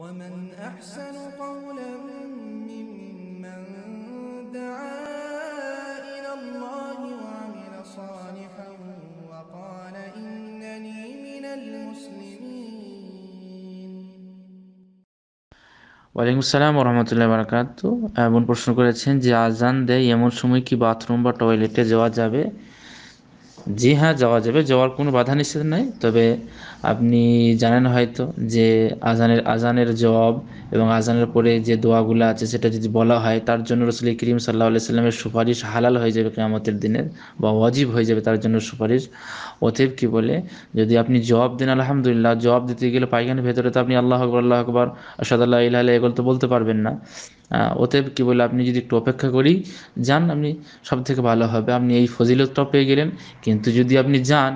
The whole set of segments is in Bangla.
ومن أحسن قولا ممن دعا إلى الله وعمل صالحا وقال إنني من المسلمين ওয়ালাইকুম আসসালাম ওরহামতুল্লাহ বারাকাত এমন প্রশ্ন করেছেন যে আজান দেয় এমন সময় কি বাথরুম বা টয়লেটে যাওয়া যাবে জি হ্যাঁ যাওয়া যাবে যাওয়ার কোনো বাধা নিষেধ নাই তবে আপনি জানেন হয়তো যে আজানের আজানের জবাব এবং আজানের পরে যে দোয়াগুলো আছে সেটা যদি বলা হয় তার জন্য রসুল করিম সাল্লাহ সাল্লামের সুপারিশ হালাল হয়ে যাবে কেমতের দিনের বা অজীব হয়ে যাবে তার জন্য সুপারিশ অথেব কি বলে যদি আপনি জবাব দেন আলহামদুলিল্লাহ জবাব দিতে গেলে পাইখানের ভেতরে তো আপনি আল্লাহ আকবর আল্লাহ আকবর আসাদ আল্লাহ ইহ এগুলো তো বলতে পারবেন না অতএব কি বলে আপনি যদি একটু অপেক্ষা করি যান আপনি সব থেকে ভালো হবে আপনি এই ফজিলতটা পেয়ে গেলেন কিন্তু যদি আপনি যান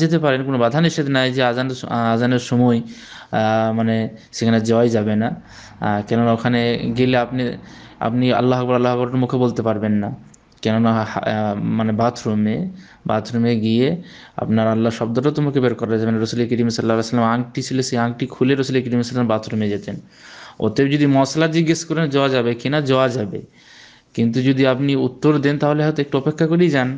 যেতে পারেন কোনো বাধা নিষেধ নাই যে আজান আজানের সময় মানে সেখানে যাওয়াই যাবে না কেননা ওখানে গেলে আপনি আপনি আল্লাহ আকবর আল্লাহ আকবর মুখে বলতে পারবেন না কেননা মানে বাথরুমে বাথরুমে গিয়ে আপনার আল্লাহ শব্দটা তোমাকে বের করা যাবে রসুলি করিম সাল্লাহ সাল্লাম আংটি ছিল সেই আংটি খুলে রসুলি করিম সাল্লাম বাথরুমে যেতেন অতএব যদি মশলা জিজ্ঞেস করেন যাওয়া যাবে কিনা যাওয়া যাবে কিন্তু যদি আপনি উত্তর দেন তাহলে হয়তো একটু অপেক্ষা করেই যান